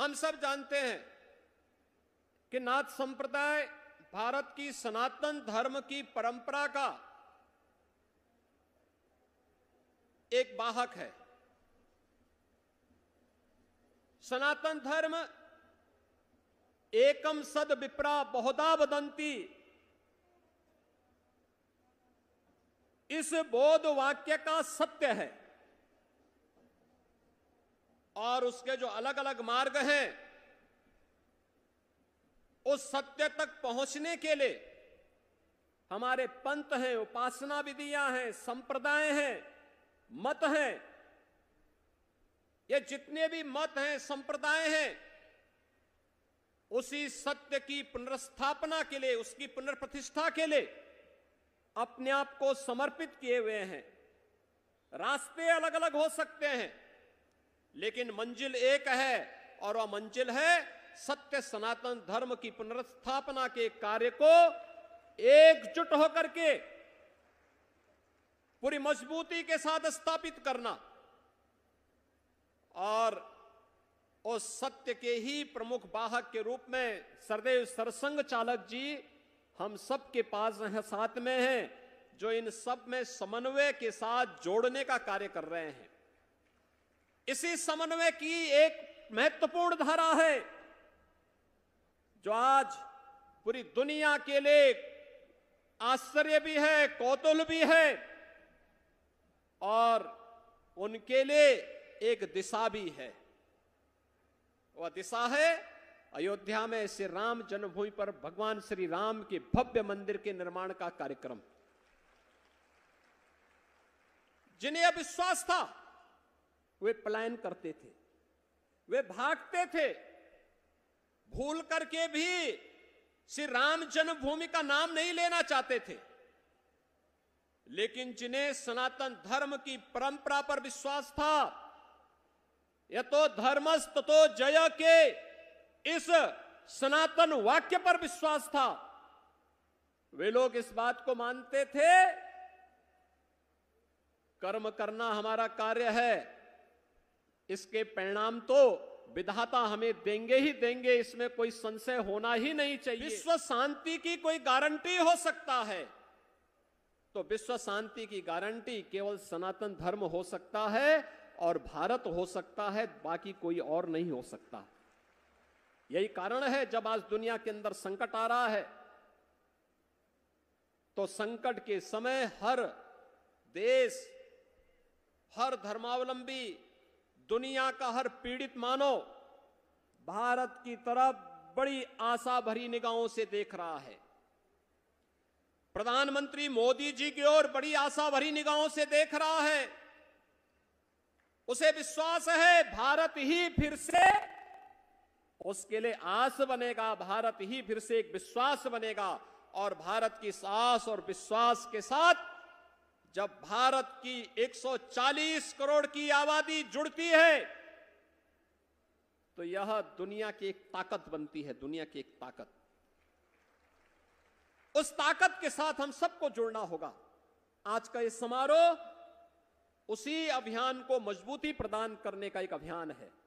हम सब जानते हैं कि नाथ संप्रदाय भारत की सनातन धर्म की परंपरा का एक बाहक है सनातन धर्म एकम सद विप्रा बहुधा बदंती इस बोध वाक्य का सत्य है और उसके जो अलग अलग मार्ग हैं उस सत्य तक पहुंचने के लिए हमारे पंथ हैं उपासना विधियां हैं संप्रदाय हैं मत हैं ये जितने भी मत हैं संप्रदाय हैं उसी सत्य की पुनर्स्थापना के लिए उसकी पुनर्प्रतिष्ठा के लिए अपने आप को समर्पित किए हुए हैं रास्ते अलग अलग हो सकते हैं लेकिन मंजिल एक है और वह मंजिल है सत्य सनातन धर्म की पुनर्स्थापना के कार्य को एकजुट होकर के पूरी मजबूती के साथ स्थापित करना और उस सत्य के ही प्रमुख वाहक के रूप में सरदेव सरसंग चालक जी हम सब के पास हैं साथ में हैं जो इन सब में समन्वय के साथ जोड़ने का कार्य कर रहे हैं इसी समन्वय की एक महत्वपूर्ण धारा है जो आज पूरी दुनिया के लिए आश्चर्य भी है कौतुल भी है और उनके लिए एक दिशा भी है वह दिशा है अयोध्या में श्री राम जन्मभूमि पर भगवान श्री राम के भव्य मंदिर के निर्माण का कार्यक्रम जिन्हें यह विश्वास था वे पलायन करते थे वे भागते थे भूल करके भी श्री राम जन्मभूमि का नाम नहीं लेना चाहते थे लेकिन जिन्हें सनातन धर्म की परंपरा पर विश्वास था यह तो धर्मस्त तो जय के इस सनातन वाक्य पर विश्वास था वे लोग इस बात को मानते थे कर्म करना हमारा कार्य है इसके परिणाम तो विधाता हमें देंगे ही देंगे इसमें कोई संशय होना ही नहीं चाहिए विश्व शांति की कोई गारंटी हो सकता है तो विश्व शांति की गारंटी केवल सनातन धर्म हो सकता है और भारत हो सकता है बाकी कोई और नहीं हो सकता यही कारण है जब आज दुनिया के अंदर संकट आ रहा है तो संकट के समय हर देश हर धर्मावलंबी दुनिया का हर पीड़ित मानव भारत की तरफ बड़ी आशा भरी निगाहों से देख रहा है प्रधानमंत्री मोदी जी की ओर बड़ी आशा भरी निगाहों से देख रहा है उसे विश्वास है भारत ही फिर से उसके लिए आस बनेगा भारत ही फिर से एक विश्वास बनेगा और भारत की सास और विश्वास के साथ जब भारत की 140 करोड़ की आबादी जुड़ती है तो यह दुनिया की एक ताकत बनती है दुनिया की एक ताकत उस ताकत के साथ हम सबको जुड़ना होगा आज का यह समारोह उसी अभियान को मजबूती प्रदान करने का एक अभियान है